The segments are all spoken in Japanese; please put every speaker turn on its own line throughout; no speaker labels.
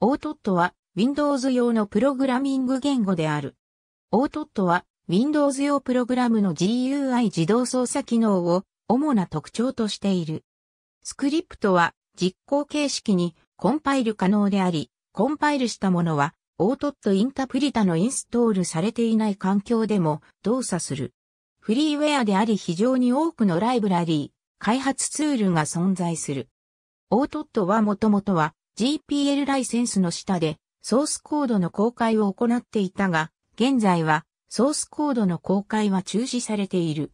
オートットは Windows 用のプログラミング言語である。オートットは Windows 用プログラムの GUI 自動操作機能を主な特徴としている。スクリプトは実行形式にコンパイル可能であり、コンパイルしたものはオートットインタプリタのインストールされていない環境でも動作する。フリーウェアであり非常に多くのライブラリー、開発ツールが存在する。オートットはもともとは GPL ライセンスの下でソースコードの公開を行っていたが、現在はソースコードの公開は中止されている。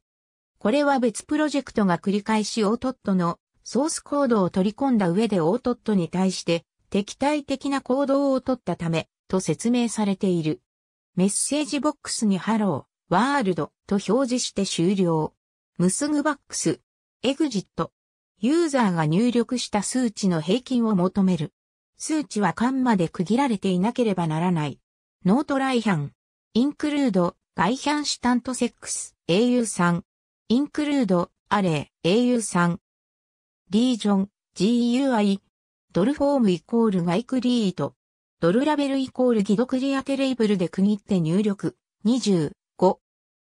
これは別プロジェクトが繰り返しオー t o t のソースコードを取り込んだ上でオー t o t に対して敵対的な行動を取ったためと説明されている。メッセージボックスにハロー、ワールドと表示して終了。ムスグバックス、エグジット、ユーザーが入力した数値の平均を求める。数値はカンマで区切られていなければならない。ノートライハン。インクルード、外反シュタントセックス、au3。インクルード、アレー、au3。リージョン、GUI。ドルフォームイコールガイクリート。ドルラベルイコールギドクリアテレイブルで区切って入力。25。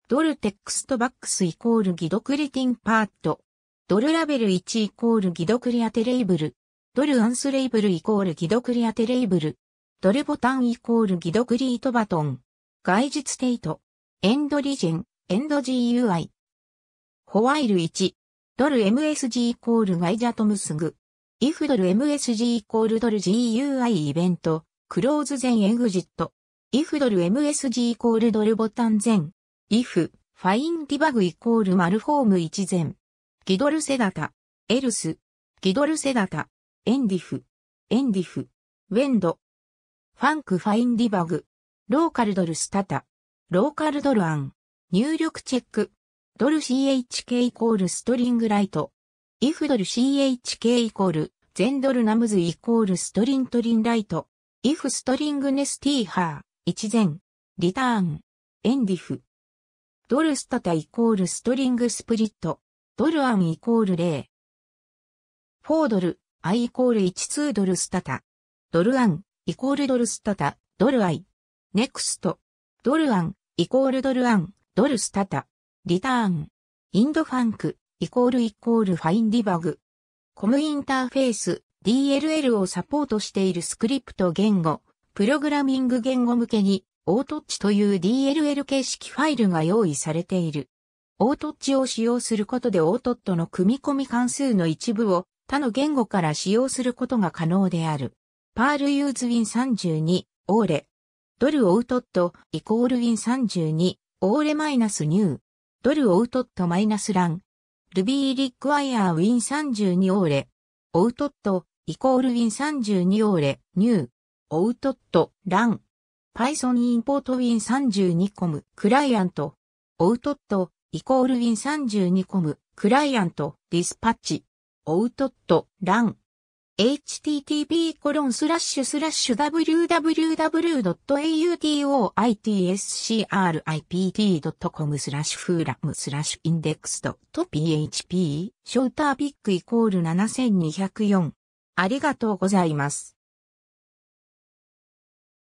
ドルテックストバックスイコールギドクリティンパート。ドルラベル1イコールギドクリアテレイブル。ドルアンスレイブルイコールギドクリアテレイブル。ドルボタンイコールギドクリートバトン。外実テイト。エンドリジェン、エンド GUI。ホワイル1。ドル MSG イコールガイジャトムスグ。if ドル MSG イコールドル GUI イベント。クローズ全エグジット。if ドル MSG イコールドルボタン全。if ファインディバグイコールマルフォーム1全。ギドルセダタ、エルス、ギドルセダタ、エンディフ、エンディフ、ウェンド、ファンクファインディバグ、ローカルドルスタタ、ローカルドルアン、入力チェック、ドル CHK イコールストリングライト、イフドル CHK イコール、全ドルナムズイコールストリントリンライト、イフストリングネスティーハー、一前、リターン、エンディフ。ドルスタタイコールストリングスプリット。ドルアンイコール0。4ドル、I イコール12ドルスタタ。ドルアン、イコールドルスタタ、ドルアイ。ネクスト。ドルアン、イコールドルアン、ドルスタタ。リターン。インドファンク、イコールイコールファインディバグ。コムインターフェース、DLL をサポートしているスクリプト言語、プログラミング言語向けに、オートッチという DLL 形式ファイルが用意されている。オートッチを使用することでオートットの組み込み関数の一部を他の言語から使用することが可能である。パールユーズウィン32、オーレ。ドルオートット、イコールウィン32、オーレマイナスニュー。ドルオートットマイナスラン。ルビーリックワイヤーウィン32オーレ。オートット、イコールウィン32オーレ、ニュー。オートット、ラン。Python インポートウィン32コム、クライアント。オートット、イコールウィン32コム、クライアント、ディスパッチ、オウトット、ラン。http コロンスラッシュスラッシュ w w w a u t o i t s c r i p t c o m スラッシュフーラムスラッシュインデックスドット php ショーターピックイコール7204ありがとうございます。